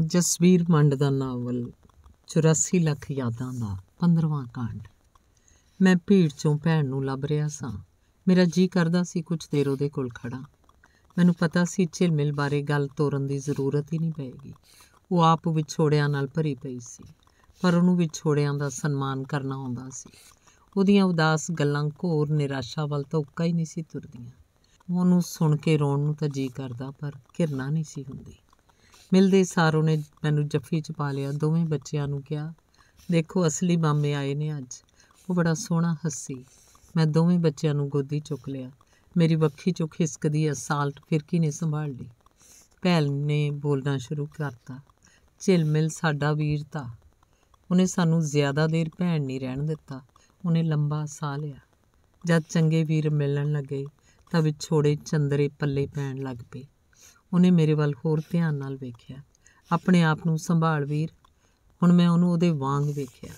ਜਸਵੀਰ ਮੰਡ ਦਾ ਨਾਵਲ 84 ਲੱਖ ਯਾਦਾਂ ਦਾ 15ਵਾਂ ਕਾਂਡ ਮੈਂ ਭੀੜ ਚੋਂ ਭੈਣ ਨੂੰ ਲੱਭ ਰਿਹਾ ਸਾਂ ਮੇਰਾ ਜੀ ਕਰਦਾ ਸੀ ਕੁਝ ਦੇਰ ਉਹਦੇ ਕੋਲ ਖੜਾ ਮੈਨੂੰ ਪਤਾ ਸੀ ਮਿਲ ਬਾਰੇ ਗੱਲ ਤੋਰਨ ਦੀ ਜ਼ਰੂਰਤ ਹੀ ਨਹੀਂ ਪਏਗੀ ਉਹ ਆਪ ਵਿਛੋੜਿਆਂ ਨਾਲ ਭਰੀ ਪਈ ਸੀ ਪਰ ਉਹਨੂੰ ਵਿਛੋੜਿਆਂ ਦਾ ਸਨਮਾਨ ਕਰਨਾ ਆਉਂਦਾ ਸੀ ਉਹਦੀਆਂ ਉਦਾਸ ਗੱਲਾਂ ਘੋਰ ਨਿਰਾਸ਼ਾ ਵੱਲ ਤਾਂ ਉੱਕਾ ਹੀ ਨਹੀਂ ਸੀ ਤੁਰਦੀਆਂ ਉਹਨੂੰ ਸੁਣ ਕੇ ਰੋਣ ਨੂੰ ਤਾਂ ਜੀ ਕਰਦਾ ਪਰ ਘਿਰਨਾ ਨਹੀਂ ਸੀ ਹੁੰਦੀ ਮਿਲਦੇ ਸਾਰ ਉਹਨੇ ਮੈਨੂੰ ਜੱਫੀ 'ਚ ਪਾ ਲਿਆ ਦੋਵੇਂ ਬੱਚਿਆਂ ਨੂੰ ਕਿਹਾ ਦੇਖੋ ਅਸਲੀ ਮਾਮੇ ਆਏ ਨੇ ਅੱਜ ਉਹ ਬੜਾ ਸੋਹਣਾ ਹੱਸੀ ਮੈਂ ਦੋਵੇਂ ਬੱਚਿਆਂ ਨੂੰ ਗੋਦੀ ਚੁੱਕ ਲਿਆ ਮੇਰੀ ਵੱਖੀ ਚੋਂ ਖਿਸਕਦੀ ਅਸਾਲਟ ਫਿਰਕੀ ਨੇ ਸੰਭਾਲ ਲਈ ਭੈਲ ਨੇ ਬੋਲਣਾ ਸ਼ੁਰੂ ਕਰਤਾ ਮਿਲ ਸਾਡਾ ਵੀਰ ਤਾਂ ਉਹਨੇ ਸਾਨੂੰ ਜ਼ਿਆਦਾ ਦੇਰ ਭੈਣ ਨਹੀਂ ਰਹਿਣ ਦਿੱਤਾ ਉਹਨੇ ਲੰਬਾ ਸਾਹ ਲਿਆ ਜਦ ਚੰਗੇ ਵੀਰ ਮਿਲਣ ਲੱਗੇ ਤਾਂ ਵਿਛੋੜੇ ਚੰਦਰੇ ਪੱਲੇ ਪੈਣ ਲੱਗ ਪਏ ਉਹਨੇ ਮੇਰੇ ਵੱਲ ਹੋਰ ਧਿਆਨ ਨਾਲ ਵੇਖਿਆ ਆਪਣੇ ਆਪ ਨੂੰ ਸੰਭਾਲ ਵੀਰ ਹੁਣ ਮੈਂ ਉਹਨੂੰ ਉਹਦੇ ਵਾਂਗ ਵੇਖਿਆ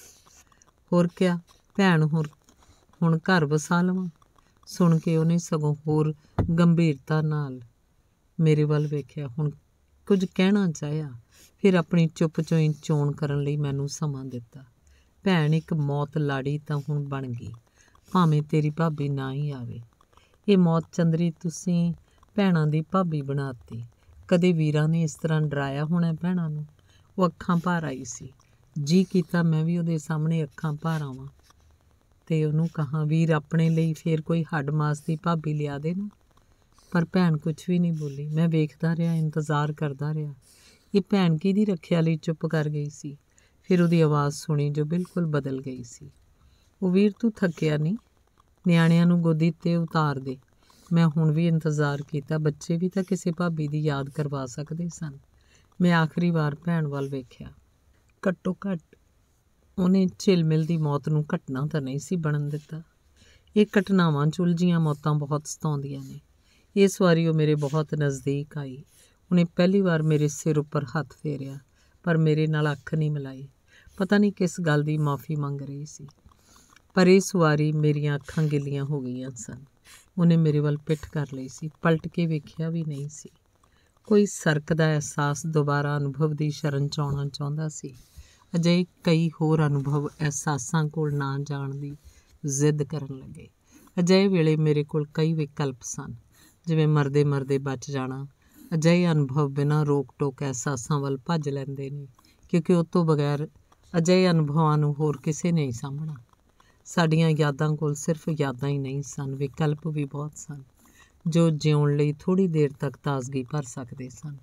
ਹੋਰ ਕਿਆ ਭੈਣ ਹੋਰ ਹੁਣ ਘਰ ਵਸਾ ਲਵਾਂ ਸੁਣ ਕੇ ਉਹਨੇ ਸਗੋਂ ਹੋਰ ਗੰਭੀਰਤਾ ਨਾਲ ਮੇਰੇ ਵੱਲ ਵੇਖਿਆ ਹੁਣ ਕੁਝ ਕਹਿਣਾ ਚਾਹਿਆ ਫਿਰ ਆਪਣੀ ਚੁੱਪ ਚੋਂ ਚੋਣ ਕਰਨ ਲਈ ਮੈਨੂੰ ਸਮਾਂ ਦਿੱਤਾ ਭੈਣ ਇੱਕ ਮੌਤ ਲਾੜੀ ਤਾਂ ਹੁਣ ਬਣ ਗਈ ਭਾਵੇਂ ਤੇਰੀ ਭਾਬੀ ਨਾ ਹੀ ਆਵੇ ਇਹ ਮੌਤ ਚੰਦਰੀ ਤੁਸੀਂ ਭੈਣਾਂ ਦੀ ਭਾਬੀ ਬਣਾਤੀ ਕਦੇ ਵੀਰਾਂ ਨੇ ਇਸ ਤਰ੍ਹਾਂ ਡਰਾਇਆ ਹੋਣਾ ਭੈਣਾਂ ਨੂੰ ਉਹ ਅੱਖਾਂ ਭਾਰ ਆਈ ਸੀ ਜੀ ਕੀਤਾ ਮੈਂ ਵੀ ਉਹਦੇ ਸਾਹਮਣੇ ਅੱਖਾਂ ਭਾਰ ਆਵਾਂ ਤੇ ਉਹਨੂੰ ਕਹਾ ਵੀਰ ਆਪਣੇ ਲਈ ਫੇਰ ਕੋਈ ਹੱਡ ਮਾਸ ਦੀ ਭਾਬੀ ਲਿਆ ਦੇ ਨਾ ਪਰ ਭੈਣ ਕੁਝ ਵੀ ਨਹੀਂ ਬੋਲੀ ਮੈਂ ਵੇਖਦਾ ਰਿਹਾ ਇੰਤਜ਼ਾਰ ਕਰਦਾ ਰਿਹਾ ਇਹ ਭੈਣ ਕੀ ਦੀ ਰੱਖਿਆ ਲਈ ਚੁੱਪ ਕਰ ਗਈ ਸੀ ਫਿਰ ਉਹਦੀ ਆਵਾਜ਼ ਸੁਣੀ ਜੋ ਬਿਲਕੁਲ ਬਦਲ ਗਈ ਸੀ ਉਹ ਵੀਰ ਤੂੰ ਥੱਕਿਆ ਨਹੀਂ ਨਿਆਣਿਆਂ ਨੂੰ ਗੋਦੀ ਤੇ ਉਤਾਰ ਦੇ ਮੈਂ ਹੁਣ ਵੀ ਇੰਤਜ਼ਾਰ ਕੀਤਾ ਬੱਚੇ ਵੀ ਤਾਂ ਕਿਸੇ ਭਾਬੀ ਦੀ ਯਾਦ ਕਰਵਾ ਸਕਦੇ ਸਨ ਮੈਂ ਆਖਰੀ ਵਾਰ ਭੈਣ ਵੱਲ ਵੇਖਿਆ ਘੱਟੋ ਘੱਟ ਉਹਨੇ ਝਿਲਮਿਲ ਦੀ ਮੌਤ ਨੂੰ ਘਟਨਾ ਤਾਂ ਨਹੀਂ ਸੀ ਬਣਨ ਦਿੱਤਾ ਇਹ ਘਟਨਾਵਾਂ ਚੁਲਜੀਆਂ ਮੌਤਾਂ ਬਹੁਤ ਸਤਾਉਂਦੀਆਂ ਨੇ ਇਸ ਵਾਰੀ ਉਹ ਮੇਰੇ ਬਹੁਤ ਨਜ਼ਦੀਕ ਆਈ ਉਹਨੇ ਪਹਿਲੀ ਵਾਰ ਮੇਰੇ ਸਿਰ ਉੱਪਰ ਹੱਥ ਫੇਰਿਆ ਪਰ ਮੇਰੇ ਨਾਲ ਅੱਖ ਨਹੀਂ ਮਿਲਾਈ ਪਤਾ ਨਹੀਂ ਕਿਸ ਗੱਲ ਦੀ ਮਾਫੀ ਮੰਗ ਰਹੀ ਸੀ ਪਰ ਇਸ ਵਾਰੀ ਮੇਰੀਆਂ ਅੱਖਾਂ ਗਿੱਲੀਆਂ ਹੋ ਗਈਆਂ ਸਨ ਉਹਨੇ ਮੇਰੇ ਵੱਲ ਪਿੱਠ ਕਰ ਲਈ ਸੀ ਪਲਟ ਕੇ ਵੇਖਿਆ ਵੀ ਨਹੀਂ ਸੀ ਕੋਈ ਸਰਕ ਦਾ ਅਹਿਸਾਸ ਦੁਬਾਰਾ ਅਨੁਭਵ ਦੀ ਸ਼ਰਨ ਚ ਆਉਣਾ ਚਾਹੁੰਦਾ ਸੀ ਅਜੇ ਕਈ ਹੋਰ ਅਨੁਭਵ ਅਹਿਸਾਸਾਂ ਕੋਲ ਨਾ ਜਾਣ ਦੀ ਜ਼ਿੱਦ ਕਰਨ ਲੱਗੇ ਅਜੇ ਵੇਲੇ ਮੇਰੇ ਕੋਲ ਕਈ ਵਿਕਲਪ ਸਨ ਜਿਵੇਂ ਮਰਦੇ ਮਰਦੇ ਬਚ ਜਾਣਾ ਅਜੇ ਅਨੁਭਵ ਬਿਨਾਂ ਰੋਕ ਟੋਕ ਅਹਿਸਾਸਾਂ ਵੱਲ ਭੱਜ ਲੈਂਦੇ ਨੇ ਕਿਉਂਕਿ ਉਸ ਤੋਂ ਬਗੈਰ ਅਜੇ ਅਨੁਭਵਾਂ ਨੂੰ ਹੋਰ ਕਿਸੇ ਨੇ ਹੀ ਸਾਹਮਣਾ ਸਾਡੀਆਂ ਯਾਦਾਂ ਕੋਲ ਸਿਰਫ ਯਾਦਾਂ ਹੀ ਨਹੀਂ ਸਨ ਵਿਕਲਪ ਵੀ ਬਹੁਤ ਸਨ ਜੋ ਜਿਉਣ ਲਈ ਥੋੜੀ ਦੇਰ ਤੱਕ ਤਾਜ਼ਗੀ ਭਰ ਸਕਦੇ ਸਨ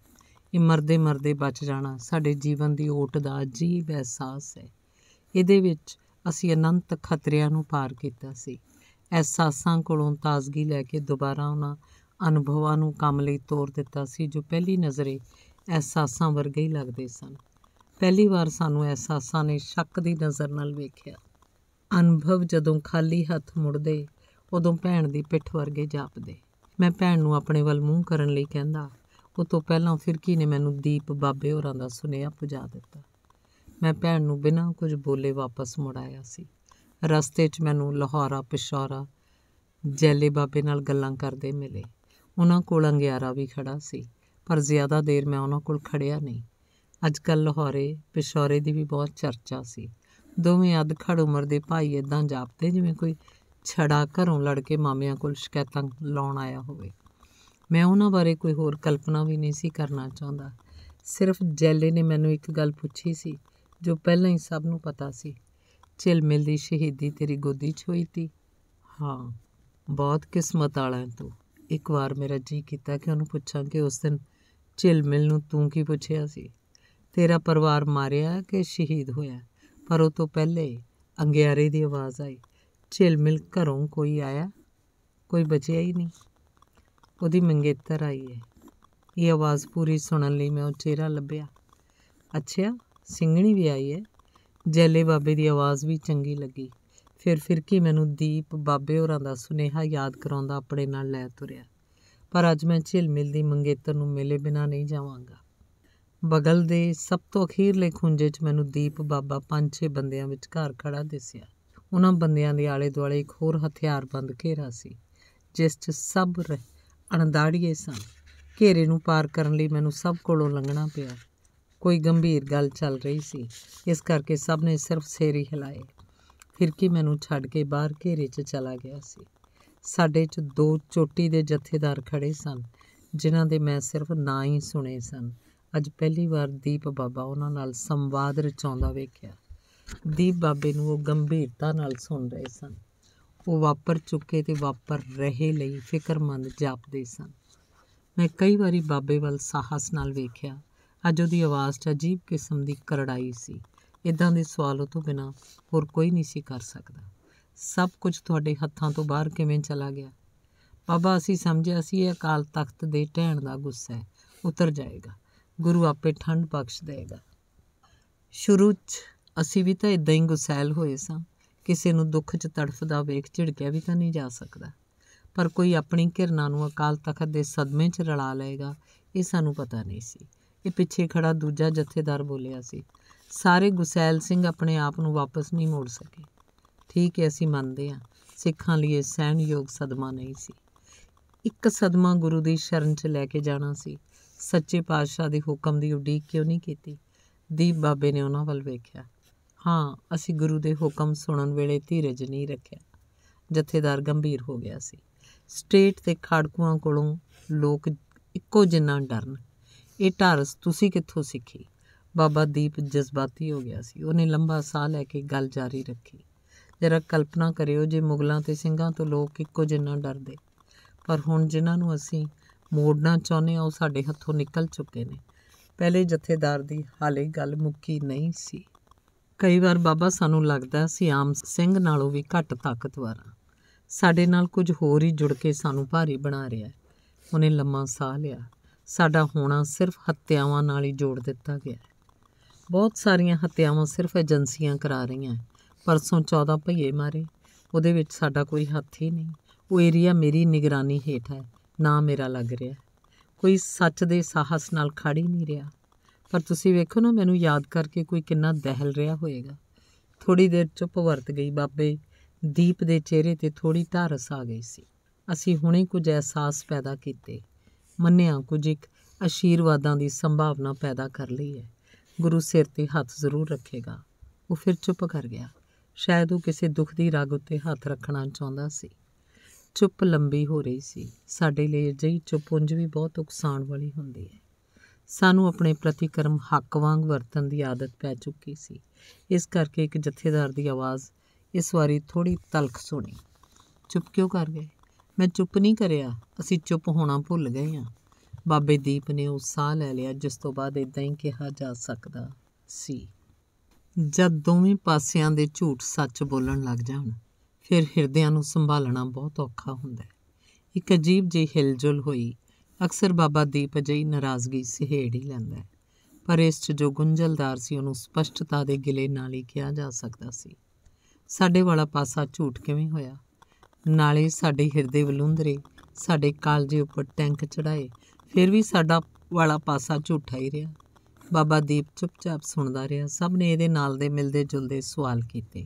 ਇਹ ਮਰਦੇ ਮਰਦੇ ਬਚ ਜਾਣਾ ਸਾਡੇ ਜੀਵਨ ਦੀ ਓਟ ਦਾ ਅਜੀਬ ਅਹਿਸਾਸ ਹੈ ਇਹਦੇ ਵਿੱਚ ਅਸੀਂ ਅਨੰਤ ਖਤਰਿਆਂ ਨੂੰ ਪਾਰ ਕੀਤਾ ਸੀ ਅਹਿਸਾਸਾਂ ਕੋਲੋਂ ਤਾਜ਼ਗੀ ਲੈ ਕੇ ਦੁਬਾਰਾ ਉਹਨਾਂ ਅਨੁਭਵਾਂ ਨੂੰ ਕੰਮ ਲਈ ਤੋਰ ਦਿੱਤਾ ਸੀ ਜੋ ਪਹਿਲੀ ਨਜ਼ਰੇ ਅਹਿਸਾਸਾਂ ਵਰਗੇ ਹੀ ਲੱਗਦੇ ਸਨ ਪਹਿਲੀ ਵਾਰ ਸਾਨੂੰ ਅਹਿਸਾਸਾਂ ਨੇ ਸ਼ੱਕ ਦੀ ਨਜ਼ਰ ਨਾਲ ਵੇਖਿਆ ਅਨੁਭਵ ਜਦੋਂ ਖਾਲੀ ਹੱਥ ਮੁੜਦੇ ਉਦੋਂ ਭੈਣ ਦੀ ਪਿੱਠ ਵਰਗੇ ਜਾਪਦੇ ਮੈਂ ਭੈਣ ਨੂੰ ਆਪਣੇ ਵੱਲ ਮੂੰਹ ਕਰਨ ਲਈ ਕਹਿੰਦਾ ਉਹ ਤੋਂ ਪਹਿਲਾਂ ਫਿਰਕੀ ਨੇ ਮੈਨੂੰ ਦੀਪ ਬਾਬੇ ਹੋਰਾਂ ਦਾ ਸੁਨੇਹਾ ਪੁਜਾ ਦਿੱਤਾ ਮੈਂ ਭੈਣ ਨੂੰ ਬਿਨਾਂ ਕੁਝ ਬੋਲੇ ਵਾਪਸ ਮੁੜਾਇਆ ਸੀ ਰਸਤੇ 'ਚ ਮੈਨੂੰ ਲਾਹੌਰਾ ਪਿਸ਼ੌਰਾ ਜੈਲੇ ਬਾਬੇ ਨਾਲ ਗੱਲਾਂ ਕਰਦੇ ਮਿਲੇ ਉਹਨਾਂ ਕੋਲ ਅੰਗਿਆਰਾ ਵੀ ਖੜਾ ਸੀ ਪਰ ਜ਼ਿਆਦਾ ਦੇਰ ਮੈਂ ਉਹਨਾਂ ਕੋਲ ਖੜਿਆ ਨਹੀਂ ਅੱਜ ਕੱਲ ਲਾਹੌਰੇ ਪਿਸ਼ੌਰੇ ਦੀ ਵੀ ਬਹੁਤ ਚਰਚਾ ਸੀ ਦੋਵੇਂ ਅਧਖੜ ਉਮਰ ਦੇ ਭਾਈ ਇਦਾਂ ਜਾਪਦੇ ਜਿਵੇਂ ਕੋਈ ਛੜਾ ਘਰੋਂ ਲੜ ਕੇ ਮਾਮਿਆਂ ਕੋਲ ਸ਼ਿਕਾਇਤਾਂ ਲਾਉਣ ਆਇਆ ਹੋਵੇ ਮੈਂ ਉਹਨਾਂ ਬਾਰੇ ਕੋਈ ਹੋਰ ਕਲਪਨਾ ਵੀ ਨਹੀਂ ਸੀ ਕਰਨਾ ਚਾਹੁੰਦਾ ਸਿਰਫ ਜੈਲੇ ਨੇ ਮੈਨੂੰ ਇੱਕ ਗੱਲ ਪੁੱਛੀ ਸੀ ਜੋ ਪਹਿਲਾਂ ਹੀ ਸਭ ਨੂੰ ਪਤਾ ਸੀ ਚਿਲ ਦੀ ਸ਼ਹੀਦੀ ਤੇਰੀ ਗੋਦੀ 'ਚ ਹੋਈ ਤੀ ਹਾਂ ਬਹੁਤ ਕਿਸਮਤ ਵਾਲਾ ਤੂੰ ਇੱਕ ਵਾਰ ਮੇਰਾ ਜੀ ਕੀਤਾ ਕਿ ਉਹਨੂੰ ਪੁੱਛਾਂ ਕਿ ਉਸ ਦਿਨ ਮਿਲ ਨੂੰ ਤੂੰ ਕੀ ਪੁੱਛਿਆ ਸੀ ਤੇਰਾ ਪਰਿਵਾਰ ਮਾਰਿਆ ਕਿ ਸ਼ਹੀਦ ਹੋਇਆ ਪਰ ਉਹ ਤੋਂ ਪਹਿਲੇ ਅੰਗਿਆਰੇ ਦੀ ਆਵਾਜ਼ ਆਈ ਛਿਲਮਿਲ ਘਰੋਂ ਕੋਈ ਆਇਆ ਕੋਈ ਬਚਿਆ ਹੀ ਨਹੀਂ ਉਹਦੀ ਮੰਗੇਤਰ ਆਈ ਹੈ ਇਹ ਆਵਾਜ਼ ਪੂਰੀ ਸੁਣਨ ਲਈ ਮੈਂ ਉਹ ਚਿਹਰਾ ਲੱਭਿਆ ਅੱਛਾ ਸਿੰਘਣੀ ਵੀ ਆਈ ਹੈ ਜੈਲੇ ਬਾਬੇ ਦੀ ਆਵਾਜ਼ ਵੀ ਚੰਗੀ ਲੱਗੀ ਫਿਰ ਫਿਰ ਕੀ ਮੈਨੂੰ ਦੀਪ ਬਾਬੇ ਹੋਰਾਂ ਦਾ ਸੁਨੇਹਾ ਯਾਦ ਕਰਾਉਂਦਾ ਆਪਣੇ ਨਾਲ ਲੈ ਤੁਰਿਆ ਪਰ ਅੱਜ ਮੈਂ ਛਿਲਮਿਲ ਦੀ ਮੰਗੇਤਰ ਨੂੰ ਮਿਲੇ ਬਿਨਾ ਨਹੀਂ ਜਾਵਾਂਗਾ ਬਗਲ ਦੇ ਸਭ ਤੋਂ ਅਖੀਰਲੇ ਖੁੰਝੇ 'ਚ ਮੈਨੂੰ ਦੀਪ ਬਾਬਾ ਪੰਜ ਛੇ ਬੰਦਿਆਂ ਵਿੱਚ ਘਰ ਖੜਾ ਦਿਸਿਆ ਉਹਨਾਂ ਬੰਦਿਆਂ ਦੇ ਆਲੇ ਦੁਆਲੇ ਇੱਕ ਹੋਰ ਹਥਿਆਰਬੰਦ ਘੇਰਾ ਸੀ ਜਿਸ 'ਚ ਸਭ ਅਣਦਾੜੀਏ ਸਨ ਘੇਰੇ ਨੂੰ ਪਾਰ ਕਰਨ ਲਈ ਮੈਨੂੰ ਸਭ ਕੋਲੋਂ ਲੰਘਣਾ ਪਿਆ ਕੋਈ ਗੰਭੀਰ ਗੱਲ ਚੱਲ ਰਹੀ ਸੀ ਇਸ ਕਰਕੇ ਸਭ ਨੇ ਸਿਰਫ ਸੇਰੀ ਹਿਲਾਏ ਫਿਰ ਕੀ ਮੈਨੂੰ ਛੱਡ ਕੇ ਬਾਹਰ ਘੇਰੇ 'ਚ ਚਲਾ ਗਿਆ ਸੀ ਸਾਡੇ 'ਚ ਦੋ ਚੋਟੀ ਦੇ ਜਥੇਦਾਰ ਖੜੇ ਸਨ ਜਿਨ੍ਹਾਂ ਦੇ ਮੈਂ ਸਿਰਫ ਨਾਂ ਹੀ ਸੁਣੇ ਸਨ ਅੱਜ ਪਹਿਲੀ ਵਾਰ ਦੀਪ ਬਾਬਾ ਉਹਨਾਂ ਨਾਲ ਸੰਵਾਦ ਰਚਾਉਂਦਾ ਵੇਖਿਆ ਦੀਪ ਬਾਬੇ ਨੂੰ ਉਹ ਗੰਭੀਰਤਾ ਨਾਲ ਸੁਣ ਰਹੇ ਸਨ ਉਹ ਵਾਪਰ ਚੁੱਕੇ ਤੇ ਵਾਪਰ ਰਹੇ ਲਈ ਫਿਕਰਮੰਦ ਜਾਪਦੇ ਸਨ ਮੈਂ ਕਈ ਵਾਰੀ ਬਾਬੇ ਵੱਲ ਸਾਹਸ ਨਾਲ ਵੇਖਿਆ ਅੱਜ ਉਹਦੀ ਆਵਾਜ਼ 'ਚ ਅਜੀਬ ਕਿਸਮ ਦੀ ਕਰੜਾਈ ਸੀ ਇਦਾਂ ਦੇ ਸਵਾਲ ਤੋਂ ਬਿਨਾ ਹੋਰ ਕੋਈ ਨਹੀਂ ਸੀ ਕਰ ਸਕਦਾ ਸਭ ਕੁਝ ਤੁਹਾਡੇ ਹੱਥਾਂ ਤੋਂ ਬਾਹਰ ਕਿਵੇਂ ਚਲਾ ਗਿਆ ਬਾਬਾ ਅਸੀਂ ਸਮਝਿਆ ਸੀ ਇਹ ਅਕਾਲ ਤਖਤ ਦੇ ਢਹਿਣ ਦਾ ਗੁੱਸਾ ਹੈ ਉਤਰ ਜਾਏਗਾ ਗੁਰੂ ਆਪੇ ਠੰਡ ਬਖਸ਼ ਦੇਗਾ ਸ਼ੁਰੂ 'ਚ ਅਸੀਂ ਵੀ ਤਾਂ ਇਦਾਂ ਹੀ ਗੁਸੈਲ ਹੋਏ ਸਾਂ ਕਿਸੇ ਨੂੰ ਦੁੱਖ 'ਚ ਤੜਫਦਾ ਵੇਖ ਝਿੜਕਿਆ ਵੀ ਤਾਂ ਨਹੀਂ ਜਾ ਸਕਦਾ ਪਰ ਕੋਈ ਆਪਣੀ ਘਿਰਨਾ ਨੂੰ ਅਕਾਲ ਤਖਤ ਦੇ ਸਦਮੇ 'ਚ ਰਲਾ ਲਏਗਾ ਇਹ ਸਾਨੂੰ ਪਤਾ ਨਹੀਂ ਸੀ ਇਹ ਪਿੱਛੇ ਖੜਾ ਦੂਜਾ ਜਥੇਦਾਰ ਬੋਲਿਆ ਸੀ ਸਾਰੇ ਗੁਸੈਲ ਸਿੰਘ ਆਪਣੇ ਆਪ ਨੂੰ ਵਾਪਸ ਨਹੀਂ ਮੋੜ ਸਕੇ ਠੀਕ ਹੈ ਅਸੀਂ ਮੰਨਦੇ ਹਾਂ ਸਿੱਖਾਂ ਲਈ ਇਹ ਸਹਿਣਯੋਗ ਸਦਮਾ ਨਹੀਂ ਸੀ ਇੱਕ ਸਦਮਾ ਗੁਰੂ ਦੀ ਸ਼ਰਨ 'ਚ ਲੈ ਕੇ ਜਾਣਾ ਸੀ ਸੱਚੇ ਪਾਤਸ਼ਾਹ ਦੇ ਹੁਕਮ ਦੀ ਉਡੀਕ ਕਿਉਂ ਨਹੀਂ ਕੀਤੀ ਦੀਪ ਬਾਬੇ ਨੇ ਉਹਨਾਂ ਵੱਲ ਵੇਖਿਆ ਹਾਂ ਅਸੀਂ ਗੁਰੂ ਦੇ ਹੁਕਮ ਸੁਣਨ ਵੇਲੇ ਧੀਰਜ ਨਹੀਂ ਰੱਖਿਆ ਜਥੇਦਾਰ ਗੰਭੀਰ ਹੋ ਗਿਆ ਸੀ ਸਟੇਟ ਤੇ ਖਾੜਕੂਆਂ ਕੋਲੋਂ ਲੋਕ ਇੱਕੋ ਜਿੰਨਾ ਡਰਨ ਇਹ ਢਾਰਸ ਤੁਸੀਂ ਕਿੱਥੋਂ ਸਿੱਖੀ ਬਾਬਾ ਦੀਪ ਜਜ਼ਬਾਤੀ ਹੋ ਗਿਆ ਸੀ ਉਹਨੇ ਲੰਬਾ ਸਾਹ ਲੈ ਕੇ ਗੱਲ ਜਾਰੀ ਰੱਖੀ ਜਰਾ ਕਲਪਨਾ ਕਰਿਓ ਜੇ ਮੁਗਲਾਂ ਤੇ ਸਿੰਘਾਂ ਤੋਂ ਲੋਕ ਇੱਕੋ ਜਿੰਨਾ ਡਰਦੇ ਪਰ ਹੁਣ ਜਿਨ੍ਹਾਂ ਨੂੰ ਅਸੀਂ ਮੋੜਨਾ ਚਾਹੁੰਦੇ ਆ ਉਹ ਸਾਡੇ ਹੱਥੋਂ ਨਿਕਲ ਚੁੱਕੇ ਨੇ ਪਹਿਲੇ ਜਥੇਦਾਰ ਦੀ ਹਾਲੇ ਗੱਲ ਮੁੱਕੀ ਨਹੀਂ ਸੀ ਕਈ ਵਾਰ ਬਾਬਾ ਸਾਨੂੰ ਲੱਗਦਾ ਸੀ ਆਮ ਸਿੰਘ ਨਾਲੋਂ ਵੀ ਘੱਟ ਤਾਕਤਵਰ ਆ ਸਾਡੇ ਨਾਲ ਕੁਝ ਹੋਰ ਹੀ ਜੁੜ ਕੇ ਸਾਨੂੰ ਭਾਰੀ ਬਣਾ ਰਿਹਾ ਹੈ ਉਹਨੇ ਲੰਮਾ ਸਾਹ ਲਿਆ ਸਾਡਾ ਹੋਣਾ ਸਿਰਫ ਹੱਤਿਆਵਾਂ ਨਾਲ ਹੀ ਜੋੜ ਦਿੱਤਾ ਗਿਆ ਬਹੁਤ ਸਾਰੀਆਂ ਹੱਤਿਆਵਾਂ ਸਿਰਫ ਏਜੰਸੀਆਂ ਕਰਾ ਰਹੀਆਂ ਪਰਸੋਂ 14 ਭਈਏ ਮਾਰੇ ਉਹਦੇ ਵਿੱਚ ਸਾਡਾ ਕੋਈ ਹੱਥ ਹੀ ਨਹੀਂ ਉਹ ਏਰੀਆ ਮੇਰੀ ਨਿਗਰਾਨੀ ਹੇਠ ਹੈ ਨਾ ਮੇਰਾ ਲੱਗ ਰਿਹਾ ਕੋਈ ਸੱਚ ਦੇ ਸਾਹਸ ਨਾਲ ਖੜ ਹੀ ਨਹੀਂ ਰਿਹਾ ਪਰ ਤੁਸੀਂ ਵੇਖੋ ਨਾ ਮੈਨੂੰ ਯਾਦ ਕਰਕੇ ਕੋਈ ਕਿੰਨਾ ਦਹਿਲ ਰਿਹਾ ਹੋਏਗਾ ਥੋੜੀ ਦੇਰ ਚੁੱਪ ਵਰਤ ਗਈ ਬਾਬੇ ਦੀਪ ਦੇ ਚਿਹਰੇ ਤੇ ਥੋੜੀ ਧਾਰਸ ਆ ਗਈ ਸੀ ਅਸੀਂ ਹੁਣੇ ਕੁਝ ਅਹਿਸਾਸ ਪੈਦਾ ਕੀਤੇ ਮੰਨਿਆ ਕੁਝ ਇੱਕ ਅਸ਼ੀਰਵਾਦਾਂ ਦੀ ਸੰਭਾਵਨਾ ਪੈਦਾ ਕਰ ਲਈ ਹੈ ਗੁਰੂ ਸਿਰ ਤੇ ਹੱਥ ਜ਼ਰੂਰ ਰੱਖੇਗਾ ਉਹ ਫਿਰ ਚੁੱਪ ਕਰ ਗਿਆ ਸ਼ਾਇਦ ਉਹ ਕਿਸੇ ਦੁੱਖ ਦੀ ਰਗ ਉੱਤੇ ਹੱਥ ਰੱਖਣਾ ਚਾਹੁੰਦਾ ਸੀ ਚੁੱਪ ਲੰਬੀ ਹੋ ਰਹੀ ਸੀ ਸਾਡੇ ਲਈ ਅਜਿਹੀ ਚੁੱਪ ਉੰਜ ਵੀ ਬਹੁਤ ਉਕਸਾਣ ਵਾਲੀ ਹੁੰਦੀ ਹੈ ਸਾਨੂੰ ਆਪਣੇ ਪ੍ਰਤੀਕਰਮ ਹੱਕ ਵਾਂਗ ਵਰਤਣ ਦੀ ਆਦਤ ਪੈ ਚੁੱਕੀ ਸੀ ਇਸ ਕਰਕੇ ਇੱਕ ਜਥੇਦਾਰ ਦੀ ਆਵਾਜ਼ ਇਸ ਵਾਰੀ ਥੋੜੀ ਤਲਖ ਸੁਣੀ ਚੁੱਪ ਕਿਉਂ ਕਰ ਗਏ ਮੈਂ ਚੁੱਪ ਨਹੀਂ ਕਰਿਆ ਅਸੀਂ ਚੁੱਪ ਹੋਣਾ ਭੁੱਲ ਗਏ ਹਾਂ ਬਾਬੇ ਦੀਪ ਨੇ ਉਹ ਸਾਹ ਲੈ ਲਿਆ ਜਿਸ ਤੋਂ ਬਾਅਦ ਇਦਾਂ ਹੀ ਕਿਹਾ ਜਾ ਸਕਦਾ ਸੀ ਜਦ ਦੋਵੇਂ ਪਾਸਿਆਂ ਦੇ ਝੂਠ ਸੱਚ ਬੋਲਣ ਲੱਗ ਜਾਣ ਫਿਰ ਹਿਰਦਿਆਂ ਨੂੰ ਸੰਭਾਲਣਾ ਬਹੁਤ ਔਖਾ ਹੁੰਦਾ ਹੈ ਇੱਕ ਅਜੀਬ ਜਿਹੀ ਹਿਲਜੁਲ ਹੋਈ ਅਕਸਰ ਬਾਬਾ ਦੀਪ ਜੀ ਨਾਰਾਜ਼ਗੀ ਸਹੇੜ ਹੀ ਲੈਂਦਾ ਹੈ ਪਰ ਇਸ 'ਚ ਜੋ ਗੁੰਝਲਦਾਰ ਸੀ ਉਹਨੂੰ ਸਪਸ਼ਟਤਾ ਦੇ ਗਿਲੇ ਨਾਲ ਹੀ ਕਿਹਾ ਜਾ ਸਕਦਾ ਸੀ ਸਾਡੇ ਵਾਲਾ ਪਾਸਾ ਝੂਠ ਕਿਵੇਂ ਹੋਇਆ ਨਾਲੇ ਸਾਡੇ ਹਿਰਦੇ ਵਲੁੰਦਰੇ ਸਾਡੇ ਕਾਲਜੇ ਉੱਪਰ ਟੈਂਕ ਚੜਾਏ ਫਿਰ ਵੀ ਸਾਡਾ ਵਾਲਾ ਪਾਸਾ ਝੂਠਾ ਹੀ ਰਿਹਾ ਬਾਬਾ ਦੀਪ ਚੁੱਪਚਾਪ ਸੁਣਦਾ ਰਿਹਾ ਸਭ ਨੇ ਇਹਦੇ ਨਾਲ ਦੇ ਮਿਲਦੇ ਜੁਲਦੇ ਸਵਾਲ ਕੀਤੇ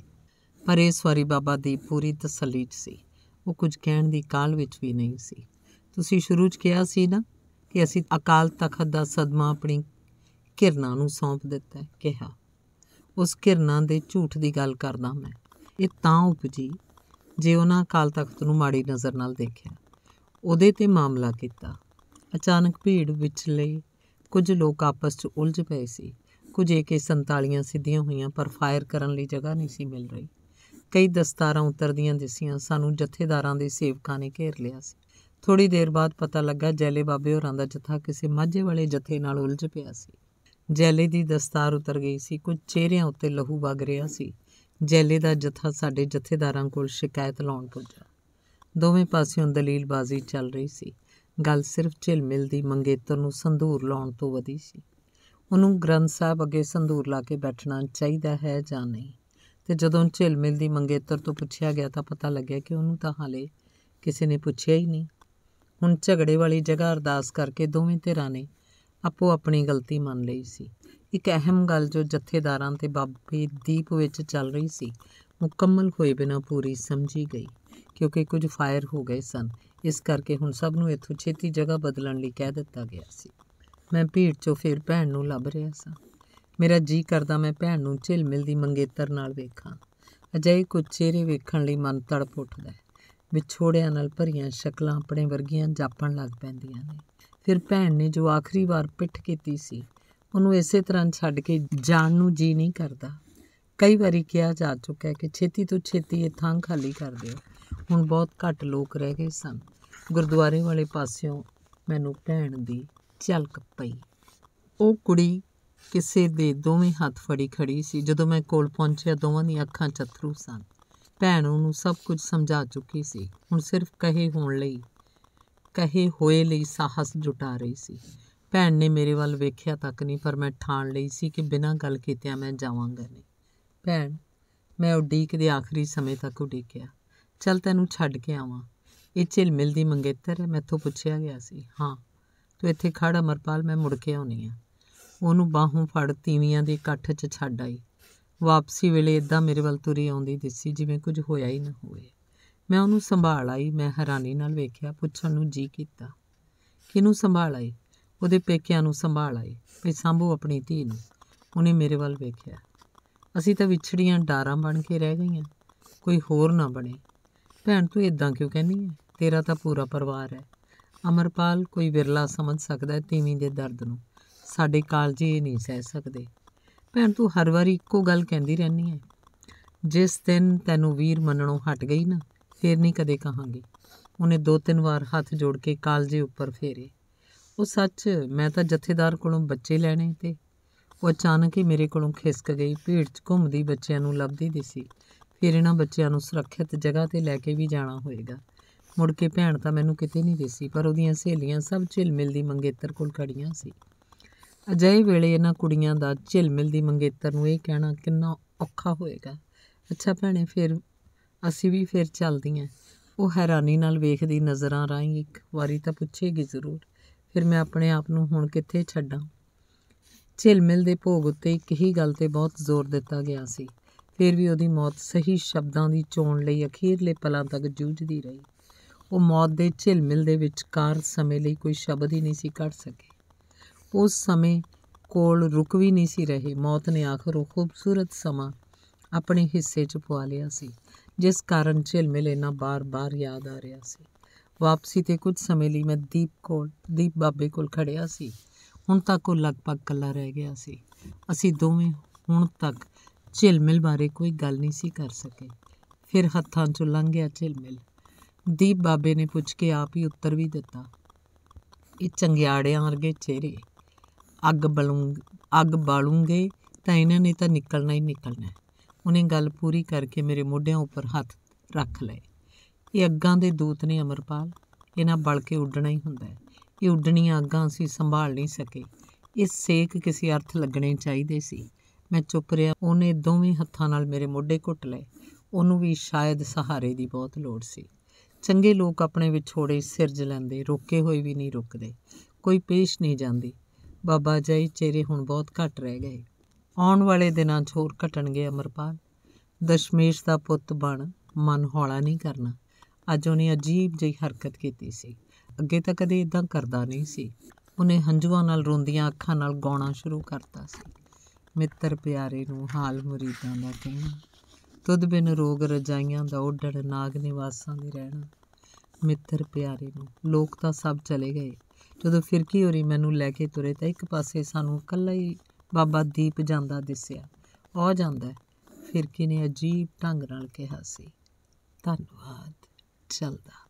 ਪਰ ਇਸ ਵਾਰੀ ਬਾਬਾ ਦੀ ਪੂਰੀ ਤਸੱਲੀ 'ਚ ਸੀ ਉਹ ਕੁਝ ਕਹਿਣ ਦੀ ਕਾਲ ਵਿੱਚ ਵੀ ਨਹੀਂ ਸੀ ਤੁਸੀਂ ਸ਼ੁਰੂ 'ਚ ਕਿਹਾ ਸੀ ਨਾ ਕਿ ਅਸੀਂ ਅਕਾਲ ਤਖਤ ਦਾ ਸਦਮਾ ਆਪਣੀ ਕਿਰਨਾਂ ਨੂੰ ਸੌਂਪ ਦਿੱਤਾ ਹੈ ਕਿਹਾ ਉਸ ਕਿਰਨਾਂ ਦੇ ਝੂਠ ਦੀ ਗੱਲ ਕਰਦਾ ਮੈਂ ਇਹ ਤਾਂ ਉਪਜੀ ਜੇ ਉਹਨਾਂ ਅਕਾਲ ਤਖਤ ਨੂੰ ਮਾੜੀ ਨਜ਼ਰ ਨਾਲ ਦੇਖਿਆ ਉਹਦੇ ਤੇ ਮਾਮਲਾ ਕੀਤਾ ਅਚਾਨਕ ਭੀੜ ਵਿੱਚ ਲਈ ਕੁਝ ਲੋਕ ਆਪਸ 'ਚ ਉਲਝ ਪਏ ਸੀ ਕੁਝ ਏਕੇ 47 ਸਿੱਧੀਆਂ ਹੋਈਆਂ ਪਰ ਫਾਇਰ ਕਰਨ ਲਈ ਜਗ੍ਹਾ ਨਹੀਂ ਸੀ ਮਿਲ ਰਹੀ ਕਈ ਦਸਤਾਰਾਂ ਉਤਰਦੀਆਂ ਦਿਸੀਆਂ ਸਾਨੂੰ ਜਥੇਦਾਰਾਂ ਦੇ ਸੇਵਕਾਂ ਨੇ ਘੇਰ ਲਿਆ ਸੀ ਥੋੜੀ ਦੇਰ ਬਾਅਦ ਪਤਾ ਲੱਗਾ ਜੈਲੇ ਬਾਬੇ ਹੋਰਾਂ ਦਾ ਜਥਾ ਕਿਸੇ ਮਾਝੇ ਵਾਲੇ ਜਥੇ ਨਾਲ ਉਲਝ ਪਿਆ ਸੀ ਜੈਲੇ ਦੀ ਦਸਤਾਰ ਉਤਰ ਗਈ ਸੀ ਕੁਝ ਚਿਹਰਿਆਂ ਉੱਤੇ ਲਹੂ ਵਗ ਰਿਹਾ ਸੀ ਜੈਲੇ ਦਾ ਜਥਾ ਸਾਡੇ ਜਥੇਦਾਰਾਂ ਕੋਲ ਸ਼ਿਕਾਇਤ ਲਾਉਣ ਪੁੱਜਾ ਦੋਵੇਂ ਪਾਸਿਓਂ ਦਲੀਲਬਾਜ਼ੀ ਚੱਲ ਰਹੀ ਸੀ ਗੱਲ ਸਿਰਫ ਮਿਲ ਦੀ ਮੰਗੇਤਰ ਨੂੰ ਸੰਧੂਰ ਲਾਉਣ ਤੋਂ ਵਧੀ ਸੀ ਉਹਨੂੰ ਗ੍ਰੰਥ ਸਾਹਿਬ ਅੱਗੇ ਸੰਧੂਰ ਲਾ ਕੇ ਬੈਠਣਾ ਚਾਹੀਦਾ ਹੈ ਜਾਂ ਨਹੀਂ ਤੇ ਜਦੋਂ ਝਿਲਮਿਲ ਦੀ ਮੰਗੇਤਰ ਤੋਂ ਪੁੱਛਿਆ ਗਿਆ ਤਾਂ ਪਤਾ ਲੱਗਿਆ ਕਿ ਉਹਨੂੰ ਤਾਂ ਹਾਲੇ ਕਿਸੇ ਨੇ ਪੁੱਛਿਆ ਹੀ ਨਹੀਂ ਹੁਣ ਝਗੜੇ ਵਾਲੀ ਜਗ੍ਹਾ ਅਰਦਾਸ ਕਰਕੇ ਦੋਵੇਂ ਧਿਰਾਂ ਨੇ ਆਪੋ ਆਪਣੀ ਗਲਤੀ ਮੰਨ ਲਈ ਸੀ ਇੱਕ ਅਹਿਮ ਗੱਲ ਜੋ ਜਥੇਦਾਰਾਂ ਤੇ ਬਾਬੇ ਦੀਪ ਵਿੱਚ ਚੱਲ ਰਹੀ ਸੀ ਮੁਕੰਮਲ ਹੋਏ ਬਿਨਾ ਪੂਰੀ ਸਮਝੀ ਗਈ ਕਿਉਂਕਿ ਕੁਝ ਫਾਇਰ ਹੋ ਗਏ ਸਨ ਇਸ ਕਰਕੇ ਹੁਣ ਸਭ ਨੂੰ ਇੱਥੋਂ ਛੇਤੀ ਜਗ੍ਹਾ ਬਦਲਣ ਲਈ ਕਹਿ ਦਿੱਤਾ ਗਿਆ ਸੀ ਮੈਂ ਭੀੜ 'ਚੋਂ ਫਿਰ ਭੈਣ ਨੂੰ ਲੱਭ ਰਿਹਾ ਸਾਂ ਮੇਰਾ ਜੀ ਕਰਦਾ ਮੈਂ ਭੈਣ ਨੂੰ ਝਿਲ ਮਿਲਦੀ ਮੰਗੇਤਰ ਨਾਲ ਵੇਖਾਂ ਅਜਿਹੇ ਕੁਝ ਚਿਹਰੇ ਵੇਖਣ ਲਈ ਮਨ ਤੜਪ ਉੱਠਦਾ ਹੈ ਵਿਛੋੜਿਆਂ ਨਾਲ ਭਰੀਆਂ ਸ਼ਕਲਾਂ ਆਪਣੇ ਵਰਗੀਆਂ ਜਾਪਣ ਲੱਗ ਪੈਂਦੀਆਂ ਨੇ ਫਿਰ ਭੈਣ ਨੇ ਜੋ ਆਖਰੀ ਵਾਰ ਪਿੱਠ ਕੀਤੀ ਸੀ ਉਹਨੂੰ ਇਸੇ ਤਰ੍ਹਾਂ ਛੱਡ ਕੇ ਜਾਣ ਨੂੰ ਜੀ ਨਹੀਂ ਕਰਦਾ ਕਈ ਵਾਰੀ ਕਿਹਾ ਜਾ ਚੁੱਕਾ ਹੈ ਕਿ ਛੇਤੀ ਤੋਂ ਛੇਤੀ ਇਹ ਥਾਂ ਖਾਲੀ ਕਰ ਦਿਓ ਹੁਣ ਬਹੁਤ ਘੱਟ ਲੋਕ ਰਹਿ ਗਏ ਸਨ ਗੁਰਦੁਆਰੇ ਵਾਲੇ ਪਾਸਿਓਂ ਮੈਨੂੰ ਭੈਣ ਦੀ ਝਲਕ ਪਈ ਉਹ ਕੁੜੀ ਕਿਸੇ ਦੇ ਦੋਵੇਂ ਹੱਥ ਫੜੀ ਖੜੀ ਸੀ ਜਦੋਂ ਮੈਂ ਕੋਲ ਪਹੁੰਚਿਆ ਦੋਵਾਂ ਦੀਆਂ ਅੱਖਾਂ 'ਚ ਸਨ ਭੈਣ ਉਹਨੂੰ ਸਭ ਕੁਝ ਸਮਝਾ ਚੁੱਕੀ ਸੀ ਹੁਣ ਸਿਰਫ ਕਹੇ ਹੋਣ ਲਈ ਕਹੇ ਹੋਏ ਲਈ ਸਾਹਸ ਜੁਟਾ ਰਹੀ ਸੀ ਭੈਣ ਨੇ ਮੇਰੇ ਵੱਲ ਵੇਖਿਆ ਤੱਕ ਨਹੀਂ ਪਰ ਮੈਂ ਠਾਣ ਲਈ ਸੀ ਕਿ ਬਿਨਾਂ ਗੱਲ ਕੀਤਿਆਂ ਮੈਂ ਜਾਵਾਂਗਾ ਨਹੀਂ ਭੈਣ ਮੈਂ ਉਡੀਕ ਦੇ ਆਖਰੀ ਸਮੇਂ ਤੱਕ ਉਡੀਕਿਆ ਚਲ ਤੈਨੂੰ ਛੱਡ ਕੇ ਆਵਾਂ ਇਹ ਝਿਲਮਿਲ ਮਿਲਦੀ ਮੰਗੇਤਰ ਮੈਥੋਂ ਪੁੱਛਿਆ ਗਿਆ ਸੀ ਹਾਂ ਤੂੰ ਇੱਥੇ ਖੜ ਅਮਰਪਾਲ ਮੈਂ ਮੁੜ ਕੇ ਆਉਣੀ ਆ ਉਹਨੂੰ ਬਾਹੋਂ ਫੜ ਤੀਵੀਆਂ ਦੇ ਇਕੱਠ 'ਚ ਛੱਡ ਆਈ ਵਾਪਸੀ ਵੇਲੇ ਇਦਾਂ ਮੇਰੇ ਵੱਲ ਤੁਰੀ ਆਉਂਦੀ ਦਿੱਸੀ ਜਿਵੇਂ ਕੁਝ ਹੋਇਆ ਹੀ ਨਾ ਹੋਵੇ ਮੈਂ ਉਹਨੂੰ ਸੰਭਾਲ ਆਈ ਮੈਂ ਹੈਰਾਨੀ ਨਾਲ ਵੇਖਿਆ ਪੁੱਛਣ ਨੂੰ ਜੀ ਕੀਤਾ ਕਿਨੂੰ ਸੰਭਾਲ ਆਈ ਉਹਦੇ ਪੇਕਿਆਂ ਨੂੰ ਸੰਭਾਲ ਆਈ ਵੀ ਸੰਭੋ ਆਪਣੀ ਧੀ ਨੂੰ ਉਹਨੇ ਮੇਰੇ ਵੱਲ ਵੇਖਿਆ ਅਸੀਂ ਤਾਂ ਵਿਛੜੀਆਂ ਡਾਰਾਂ ਬਣ ਕੇ ਰਹਿ ਗਈਆਂ ਕੋਈ ਹੋਰ ਨਾ ਬਣੇ ਭੈਣ ਤੂੰ ਇਦਾਂ ਕਿਉਂ ਕਹਿੰਦੀ ਹੈ ਤੇਰਾ ਤਾਂ ਪੂਰਾ ਪਰਿਵਾਰ ਹੈ ਅਮਰਪਾਲ ਕੋਈ ਵਿਰਲਾ ਸਮਝ ਸਕਦਾ ਹੈ ਤੀਵੀਂ ਦੇ ਦਰਦ ਨੂੰ ਸਾਡੇ ਕਾਲਜੇ ਇਹ ਨਹੀਂ ਸਹਿ ਸਕਦੇ ਭੈਣ ਤੂੰ ਹਰ ਵਾਰੀ ਇੱਕੋ ਗੱਲ ਕਹਿੰਦੀ ਰਹਿੰਦੀ ਹੈ ਜਿਸ ਦਿਨ ਤੈਨੂੰ ਵੀਰ ਮੰਨਣੋਂ ਹਟ ਗਈ ਨਾ ਫੇਰ ਨਹੀਂ ਕਦੇ ਕਹਾਂਗੇ ਉਹਨੇ ਦੋ ਤਿੰਨ ਵਾਰ ਹੱਥ ਜੋੜ ਕੇ ਕਾਲਜੇ ਉੱਪਰ ਫੇਰੇ ਉਹ ਸੱਚ ਮੈਂ ਤਾਂ ਜਥੇਦਾਰ ਕੋਲੋਂ ਬੱਚੇ ਲੈਣੇ ਤੇ ਉਹ ਅਚਾਨਕ ਹੀ ਮੇਰੇ ਕੋਲੋਂ ਖਿਸਕ ਗਈ ਭੀੜ 'ਚ ਘੁੰਮਦੀ ਬੱਚਿਆਂ ਨੂੰ ਲੱਭਦੀ ਦੀ ਸੀ ਫੇਰ ਇਹਨਾਂ ਬੱਚਿਆਂ ਨੂੰ ਸੁਰੱਖਿਅਤ ਜਗ੍ਹਾ ਤੇ ਲੈ ਕੇ ਵੀ ਜਾਣਾ ਹੋਵੇਗਾ ਮੁੜ ਕੇ ਭੈਣ ਤਾਂ ਮੈਨੂੰ ਕਿਤੇ ਨਹੀਂ ਦੇਸੀ ਪਰ ਉਹਦੀਆਂ ਸਹੇਲੀਆਂ ਸਭ ਝਿਲਮਿਲ ਦੀ ਮੰਗੇਤਰ ਕੋਲ ਖੜੀਆਂ ਸੀ ਅਜਿਹੇ ਵੇਲੇ ਇਹਨਾਂ ਕੁੜੀਆਂ ਦਾ ਝਿਲਮਿਲ ਦੀ ਮੰਗੇਤਰ ਨੂੰ ਇਹ ਕਹਿਣਾ ਕਿੰਨਾ ਔਖਾ ਹੋਏਗਾ ਅੱਛਾ ਭੈਣੇ ਫਿਰ ਅਸੀਂ ਵੀ ਫਿਰ ਚੱਲਦੀਆਂ ਉਹ ਹੈਰਾਨੀ ਨਾਲ ਵੇਖਦੀ ਨਜ਼ਰਾਂ ਰਾਹੀਂ ਇੱਕ ਵਾਰੀ ਤਾਂ ਪੁੱਛੇਗੀ ਜ਼ਰੂਰ ਫਿਰ ਮੈਂ ਆਪਣੇ ਆਪ ਨੂੰ ਹੁਣ ਕਿੱਥੇ ਛੱਡਾਂ ਝਿਲਮਿਲ ਦੇ ਭੋਗ ਉੱਤੇ ਇੱਕ ਹੀ ਗੱਲ ਤੇ ਬਹੁਤ ਜ਼ੋਰ ਦਿੱਤਾ ਗਿਆ ਸੀ ਫਿਰ ਵੀ ਉਹਦੀ ਮੌਤ ਸਹੀ ਸ਼ਬਦਾਂ ਦੀ ਚੋਣ ਲਈ ਅਖੀਰਲੇ ਪਲਾਂ ਤੱਕ ਜੂਝਦੀ ਰਹੀ ਉਹ ਮੌਤ ਦੇ ਝਿਲਮਿਲ ਦੇ ਵਿਚਕਾਰ ਸਮੇਂ ਲਈ ਕੋਈ ਸ਼ਬਦ ਹੀ ਨਹੀਂ ਸੀ ਕੱਢ ਸਕੇ ਉਸ ਸਮੇਂ ਕੋਲ ਰੁਕ ਵੀ ਨਹੀਂ ਸੀ ਰਹੇ ਮੌਤ ਨੇ ਆਖਰ ਉਹ ਖੂਬਸੂਰਤ ਸਮਾਂ ਆਪਣੇ ਹਿੱਸੇ 'ਚ ਪਵਾ ਲਿਆ ਸੀ ਜਿਸ ਕਾਰਨ ਝਿਲਮਿਲ ਇਹਨਾਂ ਬਾਰ-ਬਾਰ ਯਾਦ ਆ ਰਿਹਾ ਸੀ ਵਾਪਸੀ ਤੇ ਕੁਝ ਸਮੇਂ ਲਈ ਮੈਂ ਦੀਪ ਕੋਲ ਦੀਪ ਬਾਬੇ ਕੋਲ ਖੜਿਆ ਸੀ ਹੁਣ ਤੱਕ ਉਹ ਲਗਭਗ ਇਕੱਲਾ ਰਹਿ ਗਿਆ ਸੀ ਅਸੀਂ ਦੋਵੇਂ ਹੁਣ ਤੱਕ ਝਿਲਮਿਲ ਬਾਰੇ ਕੋਈ ਗੱਲ ਨਹੀਂ ਸੀ ਕਰ ਸਕੇ ਫਿਰ ਹੱਥਾਂ 'ਚੋਂ ਲੰਘ ਗਿਆ ਝਿਲਮਿਲ ਦੀਪ ਬਾਬੇ ਨੇ ਪੁੱਛ ਕੇ ਆਪ ਹੀ ਉੱਤਰ ਵੀ ਦਿੱਤਾ ਇਹ ਚੰਗਿਆੜਿਆਂ ਵਰਗੇ ਚਿਹਰੇ ਅੱਗ ਬਲੂੰ ਅੱਗ ਬਾਲੂੰਗੇ ਤਾਂ ਇਹਨਾਂ ਨੇ ਤਾਂ ਨਿਕਲਣਾ ਹੀ ਨਿਕਲਣਾ ਉਹਨੇ ਗੱਲ ਪੂਰੀ ਕਰਕੇ ਮੇਰੇ ਮੋਢਿਆਂ ਉੱਪਰ ਹੱਥ ਰੱਖ ਲਏ ਇਹ ਅੱਗਾਂ ਦੇ ਦੂਤ ਨੇ ਅਮਰਪਾਲ ਇਹਨਾਂ ਬਲ ਕੇ ਉੱਡਣਾ ਹੀ ਹੁੰਦਾ ਹੈ ਇਹ ਉੱਡਣੀਆਂ ਅੱਗਾਂ ਅਸੀਂ ਸੰਭਾਲ ਨਹੀਂ ਸਕੇ ਇਹ ਸੇਕ ਕਿਸੇ ਅਰਥ ਲੱਗਣੇ ਚਾਹੀਦੇ ਸੀ ਮੈਂ ਚੁੱਪ ਰਿਹਾ ਉਹਨੇ ਦੋਵੇਂ ਹੱਥਾਂ ਨਾਲ ਮੇਰੇ ਮੋਢੇ ਘੁੱਟ ਲਏ ਉਹਨੂੰ ਵੀ ਸ਼ਾਇਦ ਸਹਾਰੇ ਦੀ ਬਹੁਤ ਲੋੜ ਸੀ ਚੰਗੇ ਲੋਕ ਆਪਣੇ ਵਿਛੋੜੇ ਸਿਰਜ ਲੈਂਦੇ ਰੋਕੇ ਹੋਏ ਵੀ ਨਹੀਂ ਰੁਕਦੇ ਕੋਈ ਪੇਸ਼ ਨਹੀਂ ਜਾਂਦੀ ਬਾਬਾ ਜਾਈ ਚਿਹਰੇ ਹੁਣ ਬਹੁਤ ਘਟ ਰਹਿ ਗਏ ਆਉਣ ਵਾਲੇ ਦਿਨਾਂ 'ਚ ਹੋਰ ਘਟਣਗੇ ਅਮਰਪਾਲ ਦਸ਼ਮੇਸ਼ ਦਾ ਪੁੱਤ ਬਣ ਮਨ ਹੌਲਾ ਨਹੀਂ ਕਰਨਾ ਅੱਜ ਉਹਨੇ ਅਜੀਬ ਜਿਹੀ ਹਰਕਤ ਕੀਤੀ ਸੀ ਅੱਗੇ ਤਾਂ ਕਦੇ ਇਦਾਂ ਕਰਦਾ ਨਹੀਂ ਸੀ ਉਹਨੇ ਹੰਝੂਆਂ ਨਾਲ ਰੋਂਦੀਆਂ ਅੱਖਾਂ ਨਾਲ ਗਾਉਣਾ ਸ਼ੁਰੂ ਕਰਤਾ ਸੀ ਮਿੱਤਰ ਪਿਆਰੇ ਨੂੰ ਹਾਲ ਮਰੀਦਾਂ ਦਾ ਕਹਿਣਾ ਤੁਦ ਬਿਨ ਰੋਗ ਰਜਾਈਆਂ ਦਾ ਉਡੜ ਨਾਗ ਨਿਵਾਸਾਂ ਦੇ ਰਹਿਣਾ ਮਿੱਤਰ ਪਿਆਰੇ ਨੂੰ ਲੋਕ ਤਾਂ ਸਭ ਚਲੇ ਗਏ ਜਦੋਂ ਫਿਰਕੀ ਹੋਰੀ ਮੈਨੂੰ ਲੈ ਕੇ ਤੁਰੇ ਤਾਂ ਇੱਕ ਪਾਸੇ ਸਾਨੂੰ ਇਕੱਲਾ ਹੀ ਬਾਬਾ ਦੀਪ ਜਾਂਦਾ ਦਿਸਿਆ ਉਹ ਜਾਂਦਾ ਫਿਰਕੀ ਨੇ ਅਜੀਬ ਢੰਗ ਨਾਲ ਕਿਹਾ ਸੀ ਧੰਨਵਾਦ ਚਲਦਾ